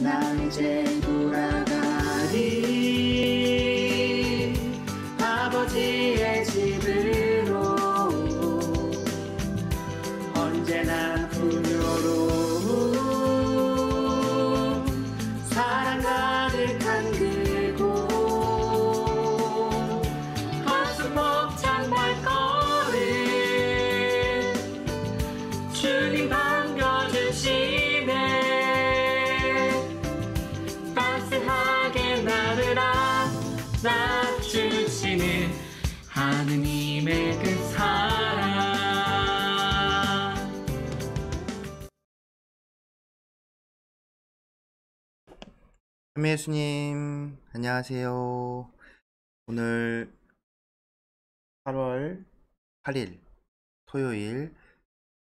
나 이제 돌아 김혜수님, 안녕하세요. 오늘 8월 8일 토요일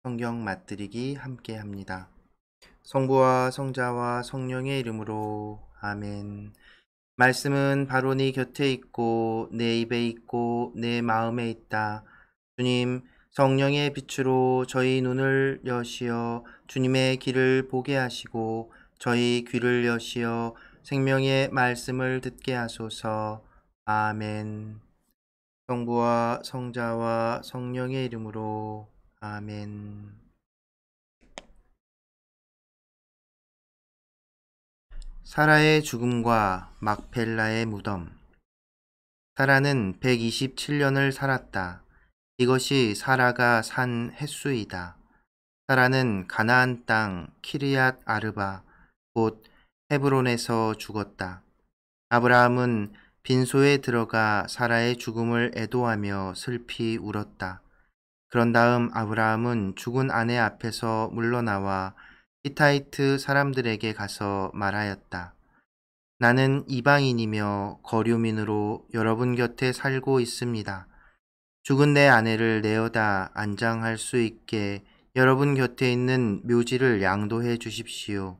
성경 맛들이기 함께 합니다. 성부와 성자와 성령의 이름으로 아멘. 말씀은 바로 네 곁에 있고 내 입에 있고 내 마음에 있다. 주님, 성령의 빛으로 저희 눈을 여시어 주님의 길을 보게 하시고 저희 귀를 여시어 생명의 말씀을 듣게 하소서. 아멘. 성부와 성자와 성령의 이름으로 아멘. 사라의 죽음과 막펠라의 무덤. 사라는 127년을 살았다. 이것이 사라가 산 횟수이다. 사라는 가나안 땅 키리앗 아르바 곧 헤브론에서 죽었다. 아브라함은 빈소에 들어가 사라의 죽음을 애도하며 슬피 울었다. 그런 다음 아브라함은 죽은 아내 앞에서 물러나와 히타이트 사람들에게 가서 말하였다. 나는 이방인이며 거류민으로 여러분 곁에 살고 있습니다. 죽은 내 아내를 내어다 안장할 수 있게 여러분 곁에 있는 묘지를 양도해 주십시오.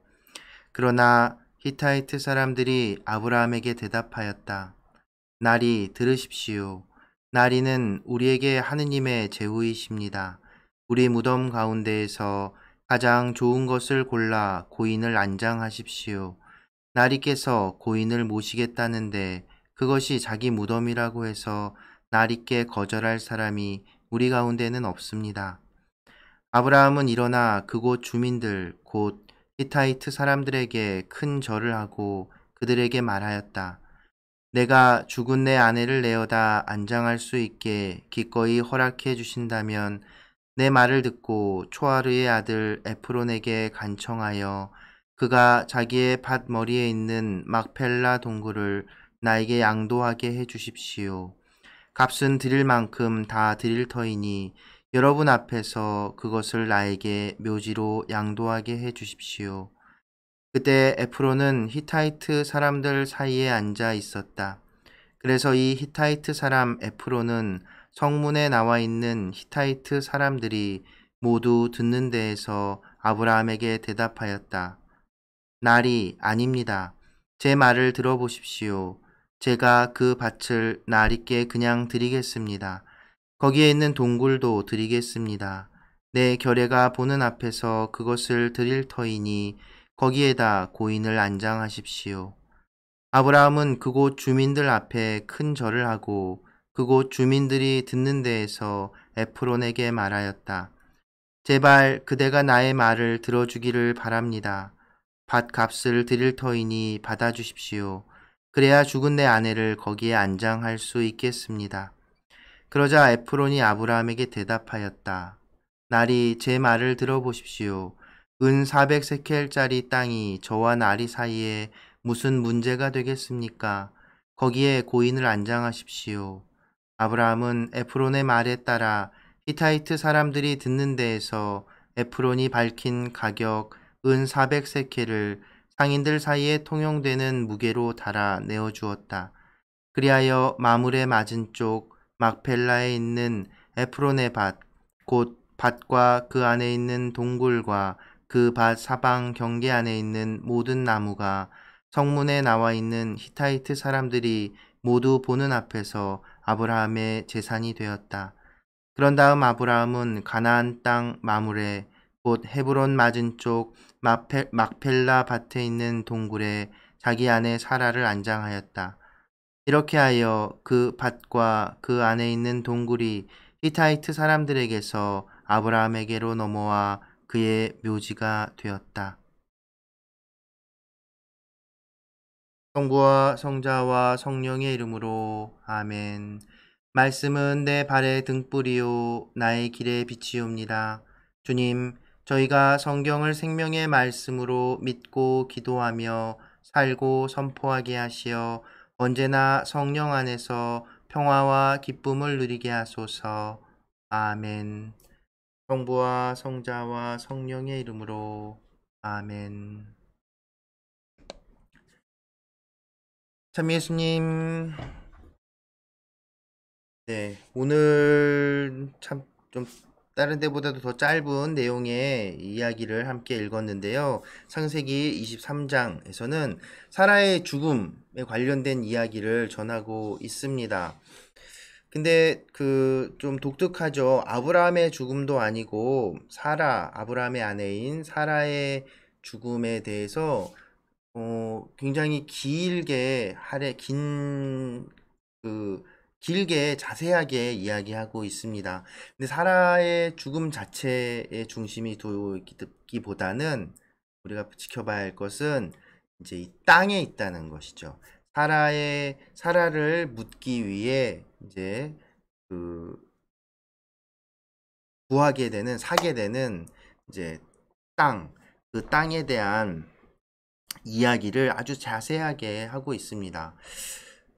그러나 히타이트 사람들이 아브라함에게 대답하였다. 날이 들으십시오. 날이는 우리에게 하느님의 제후이십니다 우리 무덤 가운데에서 가장 좋은 것을 골라 고인을 안장하십시오. 나리께서 고인을 모시겠다는데 그것이 자기 무덤이라고 해서 나리께 거절할 사람이 우리 가운데는 없습니다. 아브라함은 일어나 그곳 주민들 곧 히타이트 사람들에게 큰 절을 하고 그들에게 말하였다. 내가 죽은 내 아내를 내어다 안장할 수 있게 기꺼이 허락해 주신다면 내 말을 듣고 초하르의 아들 에프론에게 간청하여 그가 자기의 밭머리에 있는 막펠라 동굴을 나에게 양도하게 해 주십시오. 값은 드릴 만큼 다 드릴 터이니 여러분 앞에서 그것을 나에게 묘지로 양도하게 해 주십시오. 그때 에프로는 히타이트 사람들 사이에 앉아 있었다. 그래서 이 히타이트 사람 에프로는 성문에 나와 있는 히타이트 사람들이 모두 듣는 데에서 아브라함에게 대답하였다. 날이 아닙니다. 제 말을 들어보십시오. 제가 그 밭을 날 있게 그냥 드리겠습니다. 거기에 있는 동굴도 드리겠습니다. 내 결례가 보는 앞에서 그것을 드릴 터이니 거기에다 고인을 안장하십시오. 아브라함은 그곳 주민들 앞에 큰 절을 하고 그곳 주민들이 듣는 데에서 에프론에게 말하였다. 제발 그대가 나의 말을 들어주기를 바랍니다. 밭값을 드릴 터이니 받아주십시오. 그래야 죽은 내 아내를 거기에 안장할 수 있겠습니다. 그러자 에프론이 아브라함에게 대답하였다. 날이 제 말을 들어보십시오. 은 400세켈짜리 땅이 저와 나리 사이에 무슨 문제가 되겠습니까? 거기에 고인을 안장하십시오. 아브라함은 에프론의 말에 따라 히타이트 사람들이 듣는 데에서 에프론이 밝힌 가격 은 400세켈을 상인들 사이에 통용되는 무게로 달아 내어 주었다. 그리하여 마물의 맞은 쪽 막펠라에 있는 에프론의 밭, 곧 밭과 그 안에 있는 동굴과 그 밭 사방 경계 안에 있는 모든 나무가 성문에 나와 있는 히타이트 사람들이 모두 보는 앞에서 아브라함의 재산이 되었다. 그런 다음 아브라함은 가나안 땅 마물에 곧 헤브론 맞은 쪽 막펠라 밭에 있는 동굴에 자기 아내 사라를 안장하였다. 이렇게 하여 그 밭과 그 안에 있는 동굴이 히타이트 사람들에게서 아브라함에게로 넘어와 그의 묘지가 되었다. 성부와 성자와 성령의 이름으로 아멘. 말씀은 내 발의 등불이요 나의 길의 빛이옵니다. 주님, 저희가 성경을 생명의 말씀으로 믿고 기도하며 살고 선포하게 하시어 언제나 성령 안에서 평화와 기쁨을 누리게 하소서. 아멘. 성부와 성자와 성령의 이름으로 아멘. 참 예수님, 네 오늘 참좀 다른 데보다도 더 짧은 내용의 이야기를 함께 읽었는데요. 창세기 23장에서는 사라의 죽음에 관련된 이야기를 전하고 있습니다. 근데 그 좀 독특하죠. 아브라함의 죽음도 아니고 사라, 아브라함의 아내인 사라의 죽음에 대해서 어, 굉장히 길게 할애 긴그 길게 자세하게 이야기하고 있습니다. 근데 사라의 죽음 자체의 중심이 되기보다는 우리가 지켜봐야 할 것은 이제 이 땅에 있다는 것이죠. 사라의 사라를 묻기 위해 이제 그 구하게 되는 사게 되는 이제 땅 그 땅에 대한 이야기를 아주 자세하게 하고 있습니다.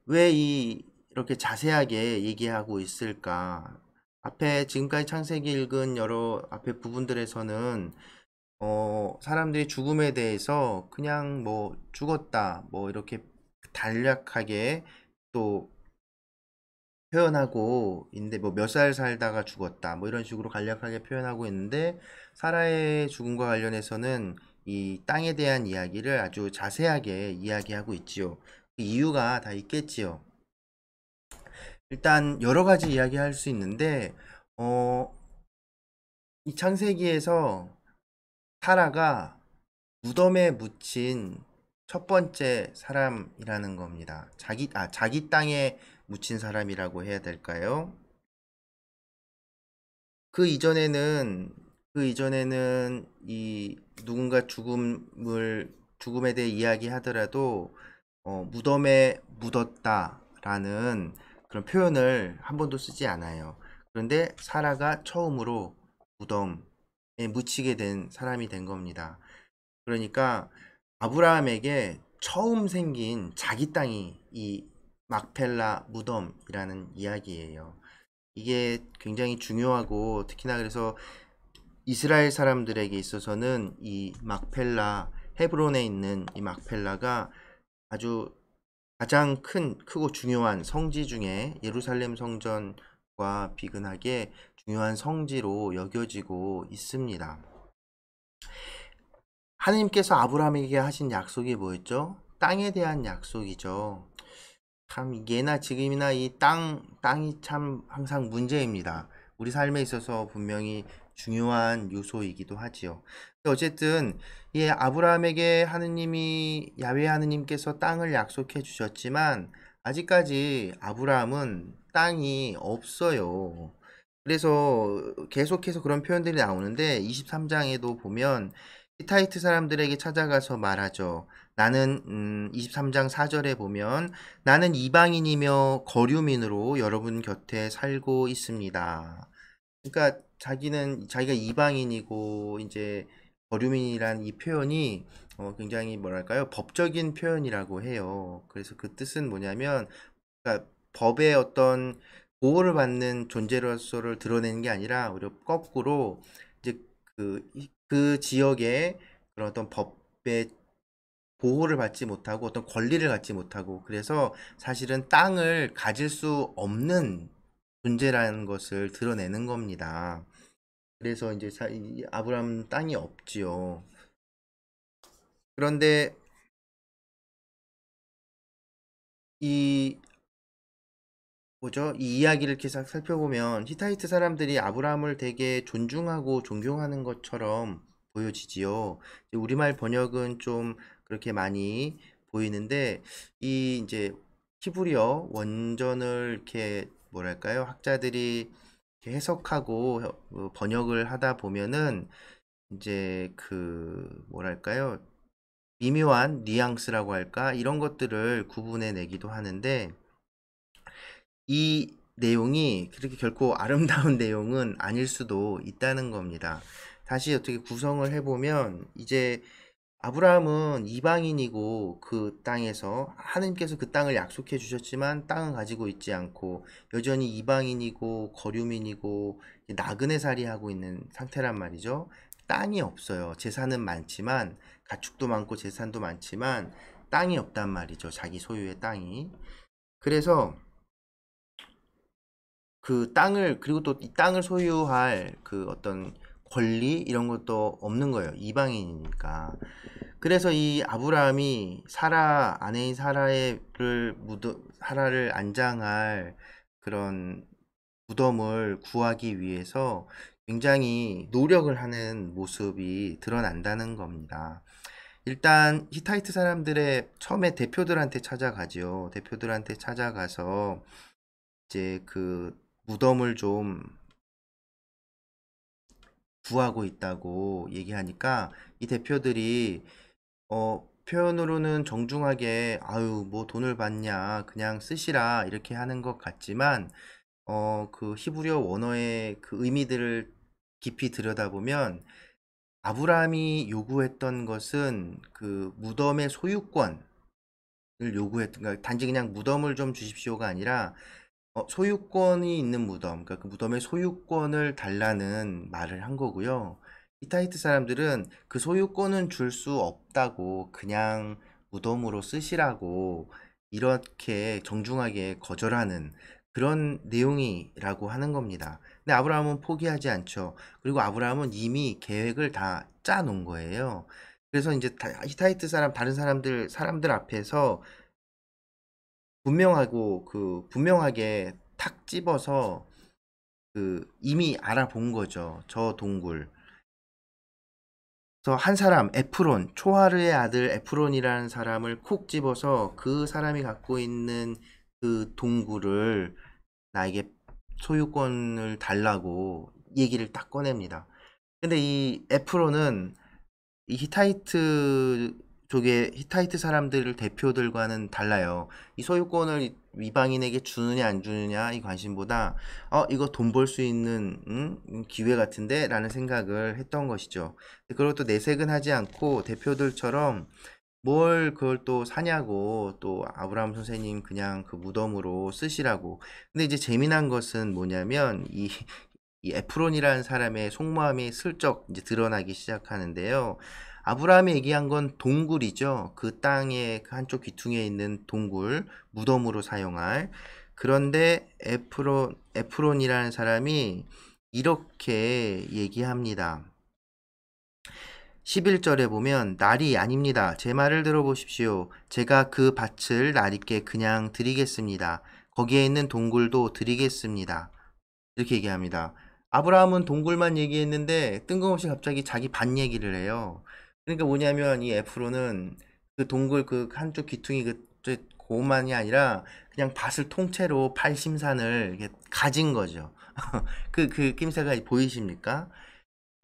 왜이 이렇게 자세하게 얘기하고 있을까? 앞에 지금까지 창세기 읽은 여러 앞에 부분들에서는 어, 사람들이 죽음에 대해서 그냥 뭐 죽었다 뭐 이렇게 단략하게 또 표현하고 있는데 뭐 몇 살 살다가 죽었다 뭐 이런 식으로 간략하게 표현하고 있는데 사라의 죽음과 관련해서는 이 땅에 대한 이야기를 아주 자세하게 이야기하고 있지요. 그 이유가 다 있겠지요. 일단 여러 가지 이야기할 수 있는데 어, 이 창세기에서 사라가 무덤에 묻힌 첫 번째 사람이라는 겁니다. 자기 아 자기 땅에 묻힌 사람이라고 해야 될까요? 그 이전에는 그 이전에는 이 누군가 죽음을 죽음에 대해 이야기하더라도 어, 무덤에 묻었다라는 그런 표현을 한 번도 쓰지 않아요. 그런데 사라가 처음으로 무덤에 묻히게 된 사람이 된 겁니다. 그러니까 아브라함에게 처음 생긴 자기 땅이 이 막펠라 무덤이라는 이야기예요. 이게 굉장히 중요하고 특히나 그래서 이스라엘 사람들에게 있어서는 이 막펠라 헤브론에 있는 이 막펠라가 아주 가장 큰 크고 중요한 성지 중에 예루살렘 성전과 비근하게 중요한 성지로 여겨지고 있습니다. 하느님께서 아브라함에게 하신 약속이 뭐였죠? 땅에 대한 약속이죠. 참 예나 지금이나 이 땅 땅이 참 항상 문제입니다. 우리 삶에 있어서 분명히 중요한 요소이기도 하지요. 어쨌든 예 아브라함에게 하느님이 야외 하느님께서 땅을 약속해 주셨지만 아직까지 아브라함은 땅이 없어요. 그래서 계속해서 그런 표현들이 나오는데 23장에도 보면 히타이트 사람들에게 찾아가서 말하죠. 나는 음, 23장 4절에 보면 나는 이방인이며 거류민으로 여러분 곁에 살고 있습니다. 그러니까 자기는 자기가 이방인이고 이제 거류민이란 이 표현이 어, 굉장히 뭐랄까요 법적인 표현이라고 해요. 그래서 그 뜻은 뭐냐면 그러니까 법의 어떤 보호를 받는 존재로서를 드러내는 게 아니라 오히려 거꾸로 이제 그, 그 지역의 그런 어떤 법의 보호를 받지 못하고 어떤 권리를 갖지 못하고 그래서 사실은 땅을 가질 수 없는 존재라는 것을 드러내는 겁니다. 그래서 이제 사, 이 아브람 땅이 없지요. 그런데 이 뭐죠? 이 이야기를 계속 살펴보면 히타이트 사람들이 아브라함을 되게 존중하고 존경하는 것처럼 보여지지요. 우리말 번역은 좀 그렇게 많이 보이는데 이 이제 히브리어 원전을 이렇게 뭐랄까요? 학자들이 해석하고 어, 번역을 하다 보면은 이제 그 뭐랄까요 미묘한 뉘앙스라고 할까 이런 것들을 구분해 내기도 하는데 이 내용이 그렇게 결코 아름다운 내용은 아닐 수도 있다는 겁니다. 다시 어떻게 구성을 해보면 이제 아브라함은 이방인이고 그 땅에서 하느님께서그 땅을 약속해 주셨지만 땅은 가지고 있지 않고 여전히 이방인이고 거류민이고 나그네 살이 하고 있는 상태란 말이죠. 땅이 없어요. 재산은 많지만 가축도 많고 재산도 많지만 땅이 없단 말이죠. 자기 소유의 땅이. 그래서 그 땅을 그리고 또 이 땅을 소유할 그 어떤 권리 이런 것도 없는 거예요. 이방인이니까. 그래서 이 아브라함이 사라 아내인 사라를 무덤 사라를 안장할 그런 무덤을 구하기 위해서 굉장히 노력을 하는 모습이 드러난다는 겁니다. 일단 히타이트 사람들의 처음에 대표들한테 찾아가죠 대표들한테 찾아가서 이제 그 무덤을 좀 구하고 있다고 얘기하니까 이 대표들이 어, 표현으로는 정중하게 아유 뭐 돈을 받냐 그냥 쓰시라 이렇게 하는 것 같지만 어, 그 히브리어 원어의 그 의미들을 깊이 들여다보면 아브라함이 요구했던 것은 그 무덤의 소유권을 요구했던 거 그러니까 단지 그냥 무덤을 좀 주십시오가 아니라 어, 소유권이 있는 무덤, 그러니까 그 무덤의 소유권을 달라는 말을 한 거고요. 히타이트 사람들은 그 소유권은 줄 수 없다고 그냥 무덤으로 쓰시라고 이렇게 정중하게 거절하는 그런 내용이라고 하는 겁니다. 근데 아브라함은 포기하지 않죠. 그리고 아브라함은 이미 계획을 다 짜놓은 거예요. 그래서 이제 히타이트 사람, 다른 사람들, 사람들 앞에서 분명하고 그 분명하게 탁 집어서 그 이미 알아본 거죠. 저 동굴. 그래서 한 사람 에프론 초하르의 아들 에프론이라는 사람을 콕 집어서 그 사람이 갖고 있는 그 동굴을 나에게 소유권을 달라고 얘기를 딱 꺼냅니다. 근데 이 에프론은 이 히타이트 북쪽의 히타이트 사람들을 대표들과는 달라요. 이 소유권을 위방인에게 주느냐 안 주느냐 이 관심보다 어 이거 돈 벌 수 있는 음, 기회 같은데라는 생각을 했던 것이죠. 그리고또 내색은 하지 않고 대표들처럼 뭘 그걸 또 사냐고 또 아브라함 선생님 그냥 그 무덤으로 쓰시라고. 근데 이제 재미난 것은 뭐냐면 이, 이 에프론이라는 사람의 속마음이 슬쩍 이제 드러나기 시작하는데요. 아브라함이 얘기한 건 동굴이죠. 그 땅의 한쪽 귀퉁이에 있는 동굴, 무덤으로 사용할. 그런데 에프론, 에프론이라는 사람이 이렇게 얘기합니다. 11절에 보면 날이 아닙니다. 제 말을 들어보십시오. 제가 그 밭을 날있게 그냥 드리겠습니다. 거기에 있는 동굴도 드리겠습니다. 이렇게 얘기합니다. 아브라함은 동굴만 얘기했는데 뜬금없이 갑자기 자기 밭 얘기를 해요. 그러니까 뭐냐면 이 F로는 그 동굴 그 한쪽 귀퉁이그 고만이 아니라 그냥 밭을 통째로 팔심산을 가진 거죠. 그, 그 낌새가 보이십니까?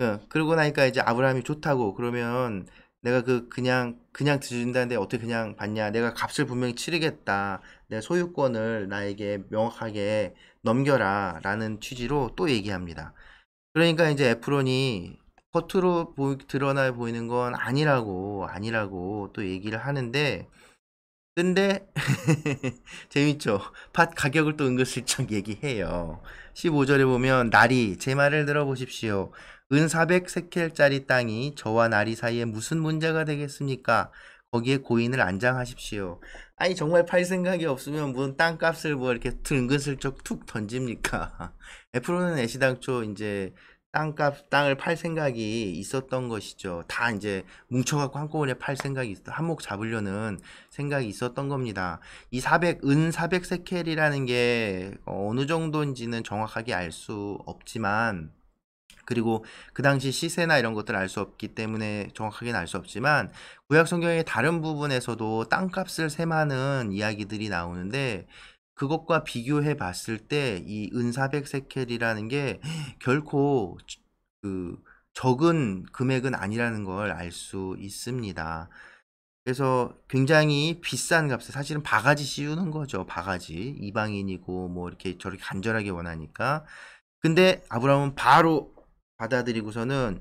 어, 그, 러고 나니까 이제 아브라함이 좋다고 그러면 내가 그 그냥 그냥 드준다는데 어떻게 그냥 받냐 내가 값을 분명히 치르겠다 내 소유권을 나에게 명확하게 넘겨라 라는 취지로 또 얘기합니다 그러니까 이제 애플론이 겉으로 보 드러나 보이는 건 아니라고 아니라고 또 얘기를 하는데 근데 재밌죠 팥 가격을 또 은근슬쩍 얘기해요 15절에 보면 나리 제 말을 들어보십시오 은 400세켈짜리 땅이 저와 나리 사이에 무슨 문제가 되겠습니까 거기에 고인을 안장하십시오 아니 정말 팔 생각이 없으면 무슨 땅값을 뭐 이렇게 은근슬쩍 툭 던집니까 애플로는 애시당초 이제 땅값 땅을 팔 생각이 있었던 것이죠. 다 이제 뭉쳐갖고 한꺼번에 팔 생각이 있어 한몫 잡으려는 생각이 있었던 겁니다. 이 400, 은 400세켈이라는 게 어느 정도인지는 정확하게 알 수 없지만 그리고 그 당시 시세나 이런 것들 을알 수 없기 때문에 정확하게는 알 수 없지만 구약 성경의 다른 부분에서도 땅값을 세마는 이야기들이 나오는데 그것과 비교해 봤을 때 이 은사백 세켈이라는 게 결코 그 적은 금액은 아니라는 걸 알 수 있습니다. 그래서 굉장히 비싼 값에 사실은 바가지 씌우는 거죠. 바가지. 이방인이고 뭐 이렇게 저렇게 간절하게 원하니까. 근데 아브라함은 바로 받아들이고서는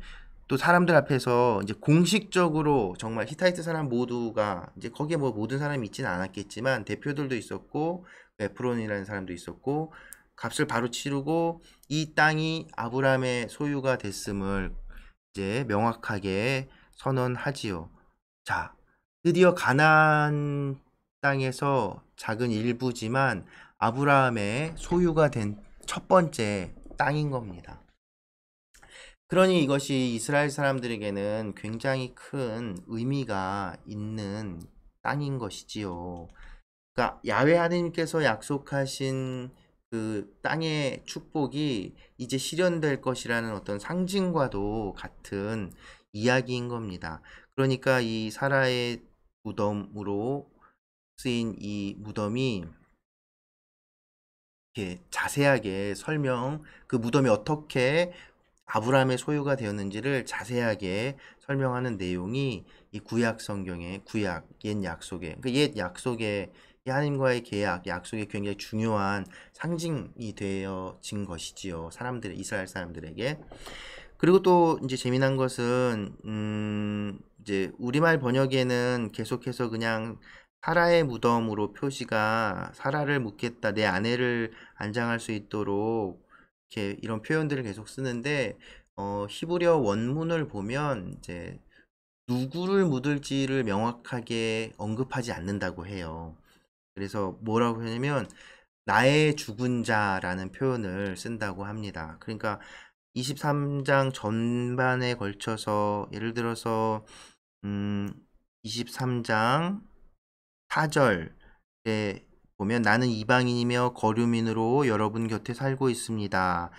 또 사람들 앞에서 이제 공식적으로 정말 히타이트 사람 모두가 이제 거기에 뭐 모든 사람이 있지는 않았겠지만 대표들도 있었고 에프론이라는 사람도 있었고 값을 바로 치르고 이 땅이 아브라함의 소유가 됐음을 이제 명확하게 선언하지요. 자, 드디어 가나안 땅에서 작은 일부지만 아브라함의 소유가 된 첫 번째 땅인 겁니다. 그러니 이것이 이스라엘 사람들에게는 굉장히 큰 의미가 있는 땅인 것이지요. 그러니까 야외 하느님께서 약속하신 그 땅의 축복이 이제 실현될 것이라는 어떤 상징과도 같은 이야기인 겁니다. 그러니까 이 사라의 무덤으로 쓰인 이 무덤이 이렇게 자세하게 설명, 그 무덤이 어떻게 아브라함의 소유가 되었는지를 자세하게 설명하는 내용이 이 구약 성경의 구약, 옛 약속의, 그옛 약속의 이 하나님과의 계약, 약속이 굉장히 중요한 상징이 되어진 것이지요. 사람들, 이스라엘 사람들에게. 그리고 또 이제 재미난 것은, 음, 이제 우리말 번역에는 계속해서 그냥 사라의 무덤으로 표시가 사라를 묻겠다, 내 아내를 안장할 수 있도록 이렇게 이런 표현들을 계속 쓰는데, 어, 히브리어 원문을 보면 이제 누구를 묻을지를 명확하게 언급하지 않는다고 해요. 그래서 뭐라고 하냐면 나의 죽은 자라는 표현을 쓴다고 합니다. 그러니까 23장 전반에 걸쳐서 예를 들어서 음 23장 4절에 보면 나는 이방인이며 거류민으로 여러분 곁에 살고 있습니다.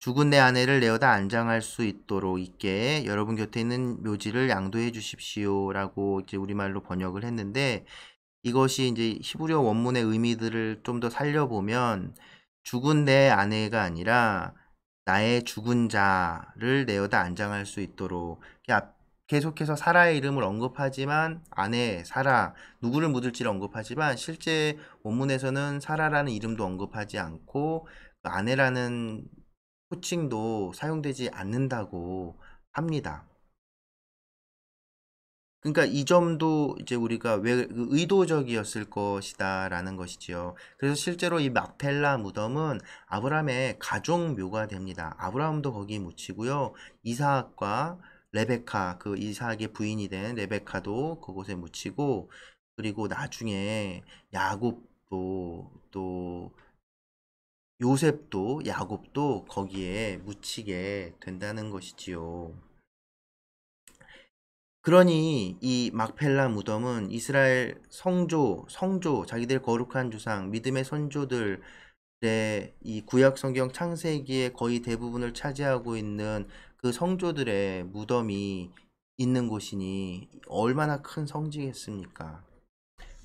죽은 내 아내를 내어다 안장할 수 있도록 있게 여러분 곁에 있는 묘지를 양도해 주십시오라고 이제 우리말로 번역을 했는데 이것이 이제 히브리어 원문의 의미들을 좀 더 살려보면 죽은 내 아내가 아니라 나의 죽은 자를 내어다 안장할 수 있도록 계속해서 사라의 이름을 언급하지만 아내 사라 누구를 묻을지를 언급하지만 실제 원문에서는 사라라는 이름도 언급하지 않고 그 아내라는 호칭도 사용되지 않는다고 합니다. 그러니까 이 점도 이제 우리가 왜 그 의도적이었을 것이다라는 것이지요. 그래서 실제로 이마펠라 무덤은 아브라함의 가족 묘가 됩니다. 아브라함도 거기 묻히고요. 이사학과 레베카 그 이사학의 부인이 된 레베카도 그곳에 묻히고 그리고 나중에 야곱도 또 요셉도 야곱도 거기에 묻히게 된다는 것이지요. 그러니 이 막펠라 무덤은 이스라엘 성조, 성조, 자기들 거룩한 조상, 믿음의 선조들의 이 구약 성경 창세기의 거의 대부분을 차지하고 있는 그 성조들의 무덤이 있는 곳이니 얼마나 큰 성지겠습니까?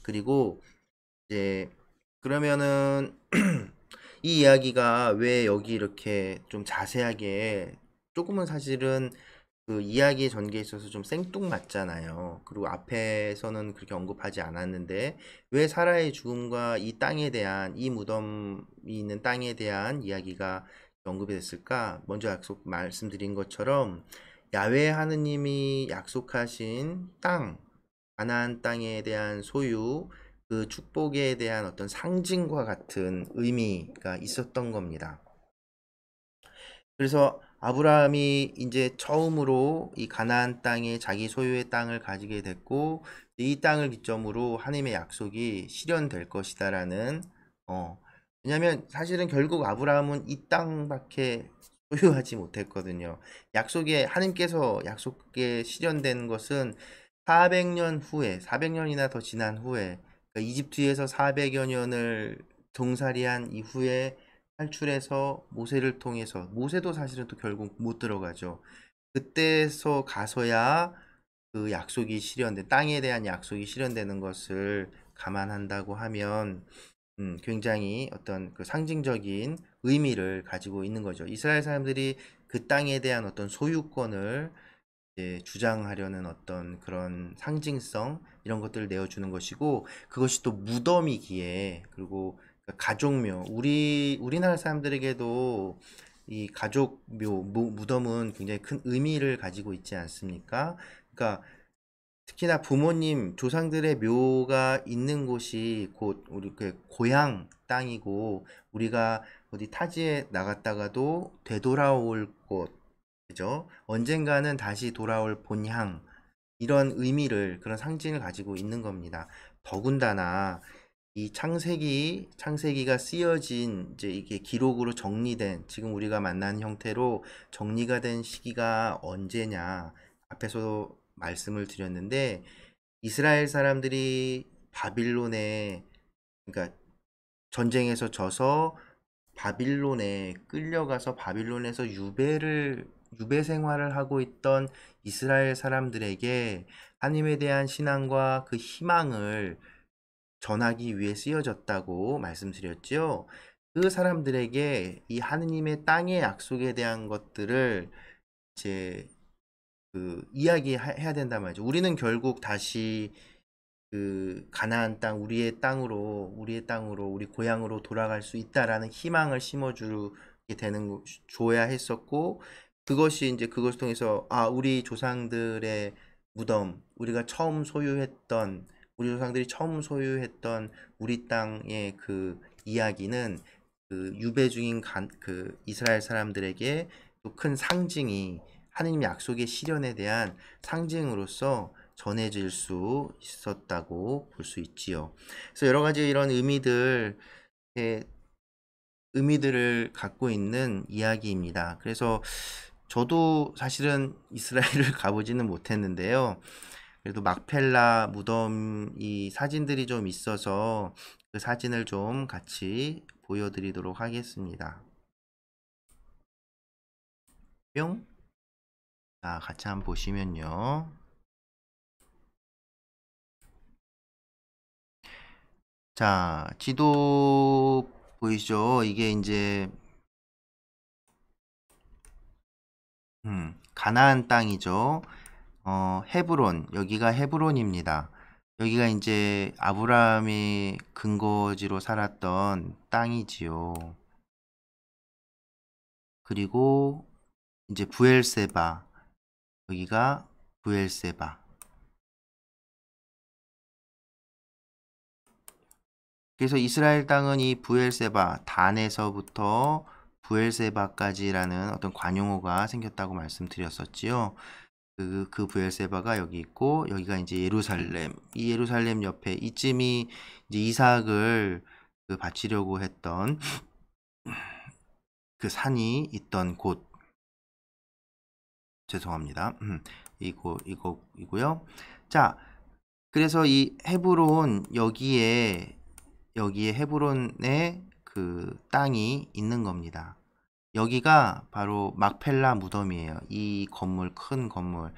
그리고 이제 그러면은 이 이야기가 왜 여기 이렇게 좀 자세하게 조금은 사실은 그 이야기의 전개에 있어서 좀 생뚱맞잖아요. 그리고 앞에서는 그렇게 언급하지 않았는데 왜 사라의 죽음과 이 땅에 대한 이 무덤이 있는 땅에 대한 이야기가 언급이 됐을까? 먼저 약속 말씀드린 것처럼 야외 하느님이 약속하신 땅, 가나안 땅에 대한 소유, 그 축복에 대한 어떤 상징과 같은 의미가 있었던 겁니다. 그래서 아브라함이 이제 처음으로 이 가나안 땅에 자기 소유의 땅을 가지게 됐고 이 땅을 기점으로 하나님의 약속이 실현될 것이다라는 어 왜냐하면 사실은 결국 아브라함은 이 땅밖에 소유하지 못했거든요. 약속에 하나님께서 약속에 실현된 것은 400년 후에 400년이나 더 지난 후에 그러니까 이집트에서 400여 년을 종살이한 이후에 탈출해서 모세를 통해서 모세도 사실은 또 결국 못 들어가죠. 그때서 가서야 그 약속이 실현된 땅에 대한 약속이 실현되는 것을 감안한다고 하면 음, 굉장히 어떤 그 상징적인 의미를 가지고 있는 거죠. 이스라엘 사람들이 그 땅에 대한 어떤 소유권을 주장하려는 어떤 그런 상징성 이런 것들을 내어주는 것이고 그것이 또 무덤이기에 그리고 그러니까 가족묘 우리 우리나라 사람들에게도 이 가족묘 무덤은 굉장히 큰 의미를 가지고 있지 않습니까? 그러니까 특히나 부모님 조상들의 묘가 있는 곳이 곧 우리 그 고향 땅이고 우리가 어디 타지에 나갔다가도 되돌아올 곳 그죠? 언젠가는 다시 돌아올 본향 이런 의미를 그런 상징을 가지고 있는 겁니다. 더군다나 이 창세기 창세기가 쓰여진 이제 이게 기록으로 정리된 지금 우리가 만난 형태로 정리가 된 시기가 언제냐 앞에서도 말씀을 드렸는데 이스라엘 사람들이 바빌론에 그러니까 전쟁에서 져서 바빌론에 끌려가서 바빌론에서 유배를 유배 생활을 하고 있던 이스라엘 사람들에게 하나님에 대한 신앙과 그 희망을 전하기 위해 쓰여졌다고 말씀드렸죠. 그 사람들에게 이 하느님의 땅의 약속에 대한 것들을 이제 그 이야기해야 된단 말이죠. 우리는 결국 다시 그 가나안 땅, 우리의 땅으로, 우리의 땅으로, 우리 고향으로 돌아갈 수 있다라는 희망을 심어주게 되는 줘야 했었고 그것이 이제 그것을 통해서 아 우리 조상들의 무덤, 우리가 처음 소유했던 우리 조상들이 처음 소유했던 우리 땅의 그 이야기는 그 유배 중인 간, 그 이스라엘 사람들에게 또 큰 상징이 하느님 약속의 실현에 대한 상징으로서 전해질 수 있었다고 볼 수 있지요. 그래서 여러 가지 이런 의미들 의미들을 갖고 있는 이야기입니다. 그래서 저도 사실은 이스라엘을 가보지는 못했는데요. 그래도 막펠라 무덤 이 사진들이 좀 있어서 그 사진을 좀 같이 보여드리도록 하겠습니다. 뿅. 자, 같이 한번 보시면요. 자, 지도 보이죠? 이게 이제 음, 가나안 땅이죠. 어, 헤브론 여기가 헤브론입니다. 여기가 이제 아브라함이 근거지로 살았던 땅이지요. 그리고 이제 부엘세바 여기가 부엘세바 그래서 이스라엘 땅은 이 부엘세바 단에서부터 부엘세바까지라는 어떤 관용어가 생겼다고 말씀드렸었지요. 그, 그 부엘세바가 여기 있고 여기가 이제 예루살렘 이 예루살렘 옆에 이쯤이 이제 이삭을 그 바치려고 했던 그 산이 있던 곳 죄송합니다 음, 이거 이거 이고요 자 그래서 이 헤브론 여기에 여기에 헤브론의 그 땅이 있는 겁니다 여기가 바로 막펠라 무덤이에요. 이 건물, 큰 건물.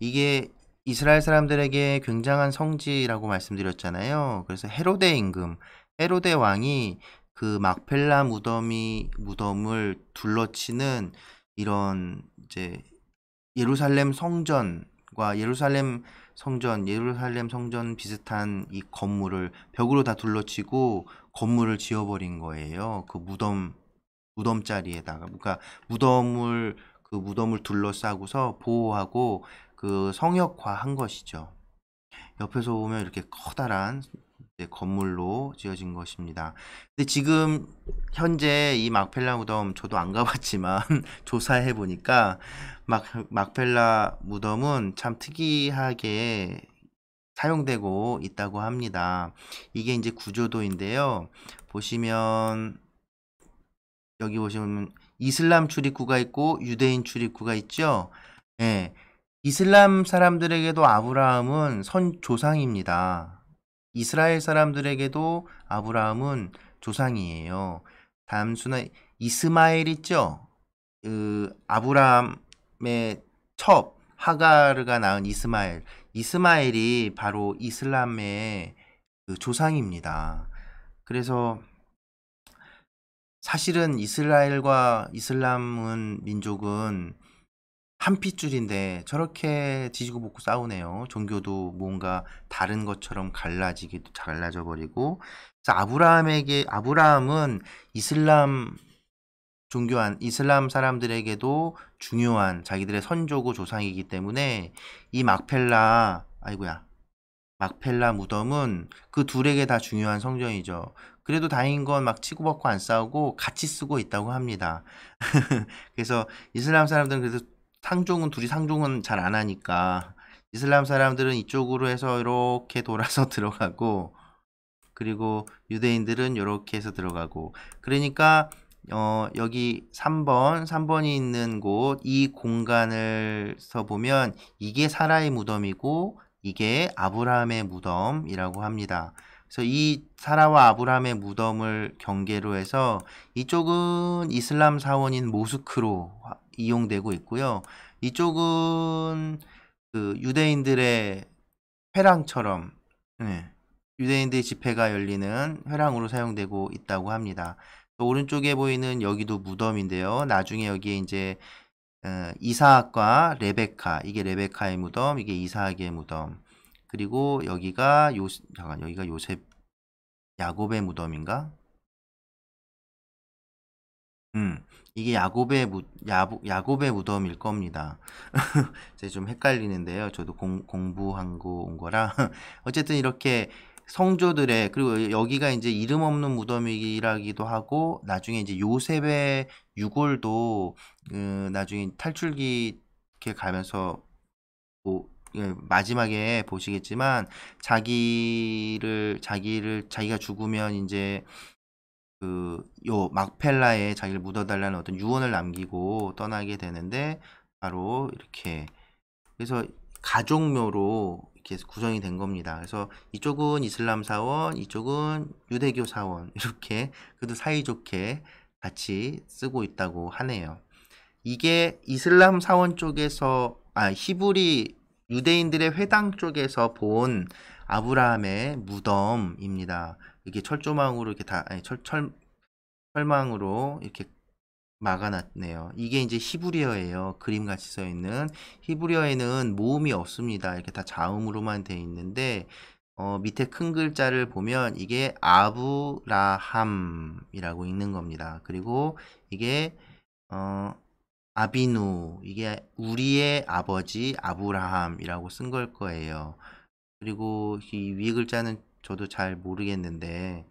이게 이스라엘 사람들에게 굉장한 성지라고 말씀드렸잖아요. 그래서 헤로데 임금, 헤로데 왕이 그 막펠라 무덤이 무덤을 둘러치는 이런 이제 예루살렘 성전과 예루살렘 성전, 예루살렘 성전 비슷한 이 건물을 벽으로 다 둘러치고 건물을 지어버린 거예요. 그 무덤 무덤자리에다가 그러니까 무덤을 그 무덤을 둘러싸고서 보호하고 그 성역화한 것이죠. 옆에서 보면 이렇게 커다란 건물로 지어진 것입니다. 근데 지금 현재 이 막펠라 무덤 저도 안 가봤지만 조사해 보니까 막 막펠라 무덤은 참 특이하게 사용되고 있다고 합니다. 이게 이제 구조도인데요. 보시면 여기 보시면 이슬람 출입구가 있고 유대인 출입구가 있죠. 예. 이슬람 사람들에게도 아브라함은 선조상입니다. 이스라엘 사람들에게도 아브라함은 조상이에요. 단순한 이스마엘 있죠? 그 아브라함의 첩 하가르가 낳은 이스마엘. 이스마엘이 바로 이슬람의 그 조상입니다. 그래서 사실은 이스라엘과 이슬람은 민족은 한 핏줄인데 저렇게 뒤지고 볶고 싸우네요. 종교도 뭔가 다른 것처럼 갈라지기도 갈라져 버리고 아브라함에게 아브라함은 이슬람 종교한 이슬람 사람들에게도 중요한 자기들의 선조고 조상이기 때문에 이 막펠라 아이고야 막펠라 무덤은 그 둘에게 다 중요한 성전이죠. 그래도 다행인 건 막 치고받고 안 싸우고 같이 쓰고 있다고 합니다. 그래서 이슬람 사람들은 그래도 상종은 둘이 상종은 잘 안 하니까 이슬람 사람들은 이쪽으로 해서 이렇게 돌아서 들어가고 그리고 유대인들은 이렇게 해서 들어가고 그러니까 어, 여기 3번, 3번이 있는 곳, 이 공간을서 보면 이게 사라의 무덤이고 이게 아브라함의 무덤이라고 합니다. 그래서 이 사라와 아브라함의 무덤을 경계로 해서 이쪽은 이슬람 사원인 모스크로 이용되고 있고요. 이쪽은 그 유대인들의 회랑처럼 네, 유대인들의 집회가 열리는 회랑으로 사용되고 있다고 합니다. 또 오른쪽에 보이는 여기도 무덤인데요. 나중에 여기에 이제 어, 이사학과 레베카 이게 레베카의 무덤 이게 이사학의 무덤 그리고 여기가 요 잠깐 여기가 요셉 야곱의 무덤인가? 음, 이게 야곱의 무, 야, 야곱의 무덤일 겁니다. 제가 좀 헷갈리는데요. 저도 공, 공부한 거온 거라. 어쨌든 이렇게 성조들의, 그리고 여기가 이제 이름 없는 무덤이라기도 하고, 나중에 이제 요셉의 유골도, 그, 나중에 탈출기 이렇게 가면서, 뭐, 예, 마지막에 보시겠지만 자기를 자기를 자기가 죽으면 이제 그 요 막펠라에 자기를 묻어달라는 어떤 유언을 남기고 떠나게 되는데 바로 이렇게 그래서 가족묘로 이렇게 구성이 된 겁니다. 그래서 이쪽은 이슬람 사원, 이쪽은 유대교 사원 이렇게 그래도 사이좋게 같이 쓰고 있다고 하네요. 이게 이슬람 사원 쪽에서 아 히브리 유대인들의 회당 쪽에서 본 아브라함의 무덤입니다. 이게 철조망으로 이렇게 다 아니, 철, 철 철망으로 이렇게 막아놨네요. 이게 이제 히브리어예요. 그림같이 써 있는 히브리어에는 모음이 없습니다. 이렇게 다 자음으로만 돼 있는데 어, 밑에 큰 글자를 보면 이게 아브라함이라고 읽는 겁니다. 그리고 이게 어, 아비누 이게 우리의 아버지 아브라함이라고 쓴 걸 거예요. 그리고 이 위에 글자는 저도 잘 모르겠는데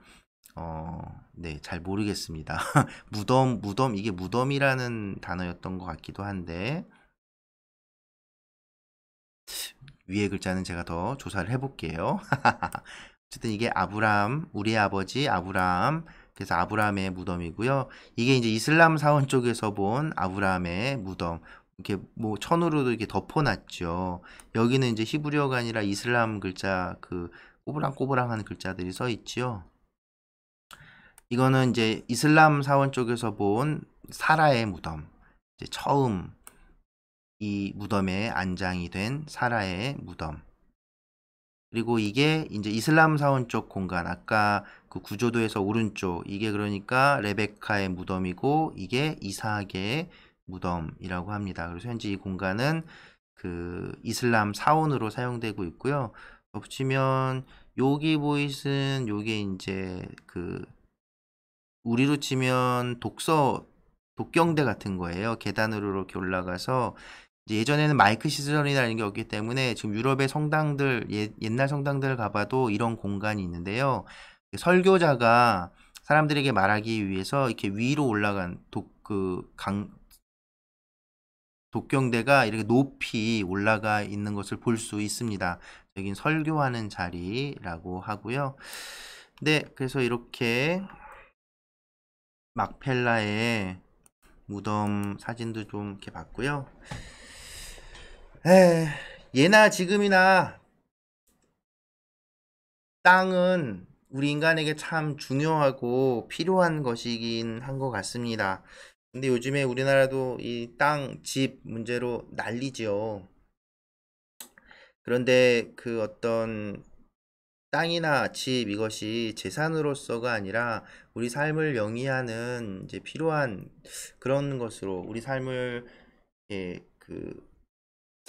어네잘 모르겠습니다. 무덤 무덤 이게 무덤이라는 단어였던 것 같기도 한데 위에 글자는 제가 더 조사를 해볼게요. 어쨌든 이게 아브라함 우리의 아버지 아브라함 그래서 아브라함의 무덤이고요. 이게 이제 이슬람 사원 쪽에서 본 아브라함의 무덤. 이렇게 뭐 천으로도 이렇게 덮어놨죠. 여기는 이제 히브리어가 아니라 이슬람 글자 그 꼬부랑꼬부랑하는 글자들이 써 있지요. 이거는 이제 이슬람 사원 쪽에서 본 사라의 무덤. 이제 처음 이 무덤에 안장이 된 사라의 무덤. 그리고 이게 이제 이슬람 사원 쪽 공간 아까 그 구조도에서 오른쪽 이게 그러니까 레베카의 무덤이고 이게 이삭의 무덤이라고 합니다. 그래서 현재 이 공간은 그 이슬람 사원으로 사용되고 있고요. 붙이면 여기 보이는 요게 이제 그 우리로 치면 독서 독경대 같은 거예요. 계단으로 이렇게 올라가서 예전에는 마이크 시설이라는 게 없기 때문에 지금 유럽의 성당들 예, 옛날 성당들 을 가봐도 이런 공간이 있는데요. 설교자가 사람들에게 말하기 위해서 이렇게 위로 올라간 독그강 독경대가 이렇게 높이 올라가 있는 것을 볼 수 있습니다. 여긴 설교하는 자리라고 하고요. 네, 그래서 이렇게 막펠라의 무덤 사진도 좀 이렇게 봤고요. 에, 예나 지금이나 땅은 우리 인간에게 참 중요하고 필요한 것이긴 한 것 같습니다. 근데 요즘에 우리나라도 이 땅, 집 문제로 난리죠 그런데 그 어떤 땅이나 집 이것이 재산으로서가 아니라 우리 삶을 영위하는 이제 필요한 그런 것으로 우리 삶을 예, 그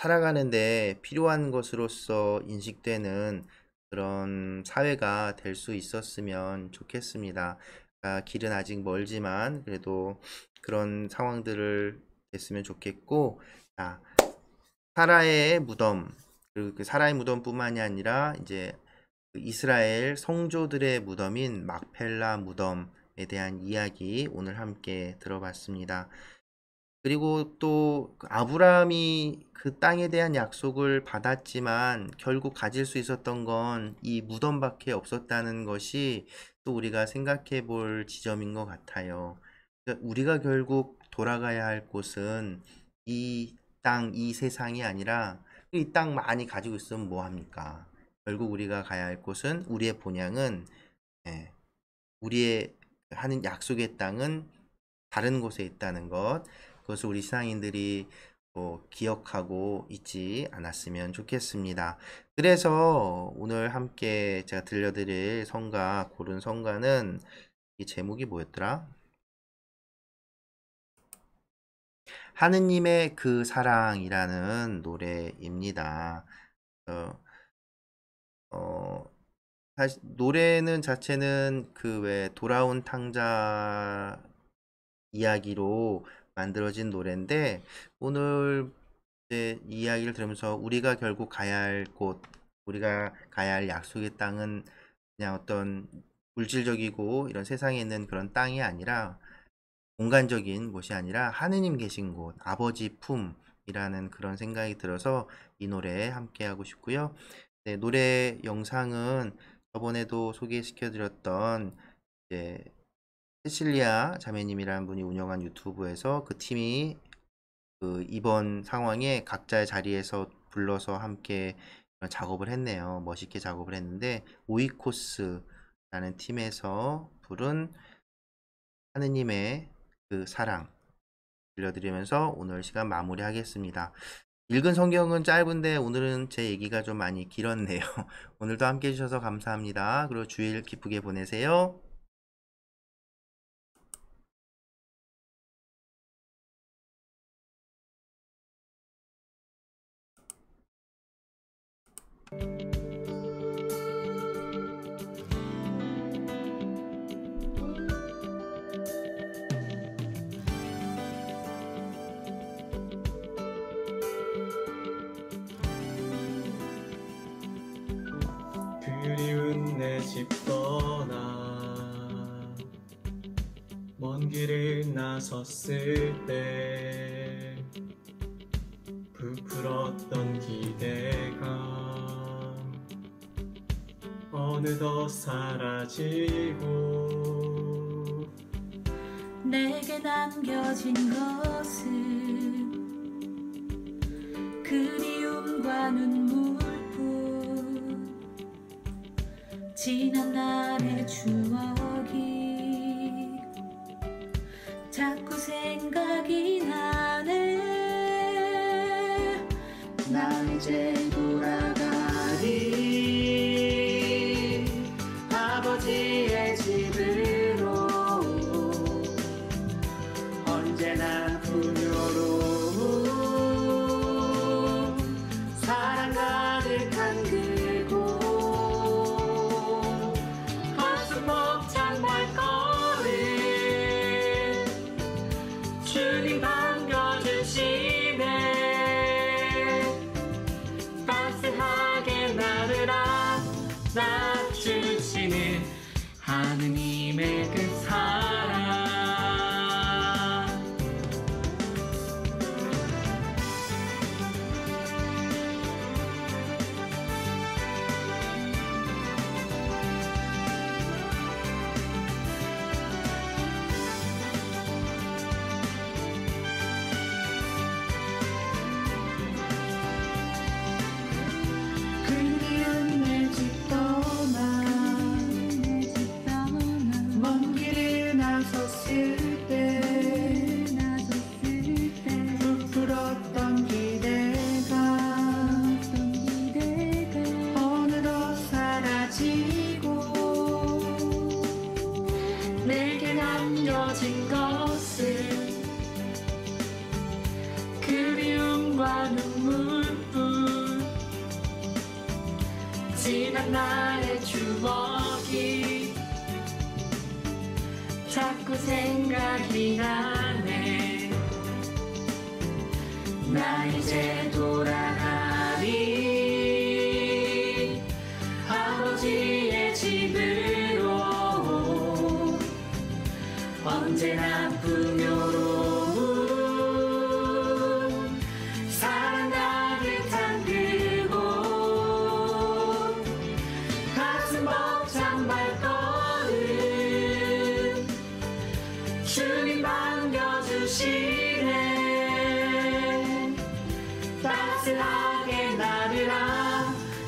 살아가는데 필요한 것으로서 인식되는 그런 사회가 될 수 있었으면 좋겠습니다. 그 길은 아직 멀지만 그래도 그런 상황들을 됐으면 좋겠고 자, 사라의 무덤 그리고 그 사라의 무덤뿐만이 아니라 이제 그 이스라엘 성조들의 무덤인 막펠라 무덤에 대한 이야기 오늘 함께 들어봤습니다. 그리고 또 그 아브라함이 그 땅에 대한 약속을 받았지만 결국 가질 수 있었던 건 이 무덤밖에 없었다는 것이 또 우리가 생각해 볼 지점인 것 같아요. 그러니까 우리가 결국 돌아가야 할 곳은 이 땅, 이 세상이 아니라 이 땅 많이 가지고 있으면 뭐 합니까? 결국 우리가 가야 할 곳은 우리의 본향은 예, 우리의 하는 약속의 땅은 다른 곳에 있다는 것. 그것을 우리 신앙인들이 뭐 기억하고 있지 않았으면 좋겠습니다. 그래서 오늘 함께 제가 들려드릴 성가 고른 성가는 이 제목이 뭐였더라? 하느님의 그 사랑이라는 노래입니다. 어, 어, 사실 노래는 자체는 그 왜 돌아온 탕자 이야기로 만들어진 노래인데 오늘 이제 이야기를 들으면서 우리가 결국 가야 할 곳, 우리가 가야 할 약속의 땅은 그냥 어떤 물질적이고 이런 세상에 있는 그런 땅이 아니라 공간적인 곳이 아니라 하느님 계신 곳, 아버지 품이라는 그런 생각이 들어서 이 노래 함께 하고 싶고요. 네, 노래 영상은 저번에도 소개시켜 드렸던 이제 시실리아 자매님이라는 분이 운영한 유튜브에서 그 팀이 그 이번 상황에 각자의 자리에서 불러서 함께 작업을 했네요. 멋있게 작업을 했는데 오이코스라는 팀에서 부른 하느님의 그 사랑 들려드리면서 오늘 시간 마무리하겠습니다. 읽은 성경은 짧은데 오늘은 제 얘기가 좀 많이 길었네요. 오늘도 함께 해주셔서 감사합니다. 그리고 주일 기쁘게 보내세요. 길을 나섰을 때 부풀었던 기대가 어느덧 사라지고 내게 남겨진 것은 그리움과 눈물뿐 지난 날의 추억이 생각이 나네 나 이제 돌아 do.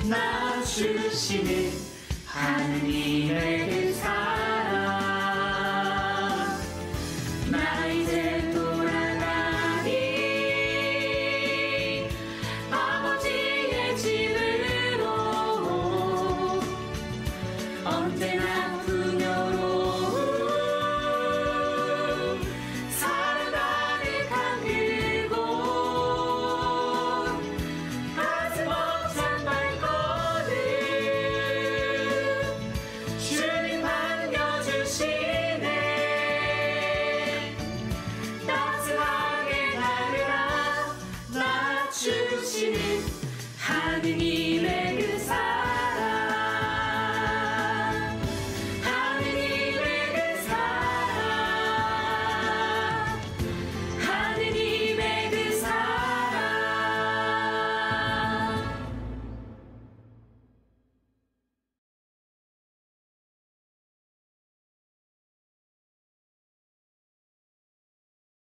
나 주시는 하느님의 그 사랑